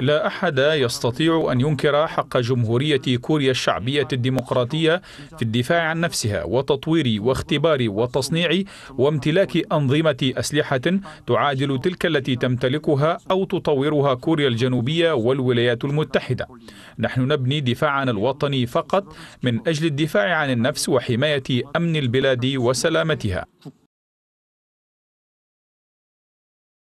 لا أحد يستطيع أن ينكر حق جمهورية كوريا الشعبية الديمقراطية في الدفاع عن نفسها وتطوير واختبار وتصنيع وامتلاك أنظمة أسلحة تعادل تلك التي تمتلكها أو تطورها كوريا الجنوبية والولايات المتحدة. نحن نبني دفاعنا الوطني فقط من أجل الدفاع عن النفس وحماية أمن البلاد وسلامتها.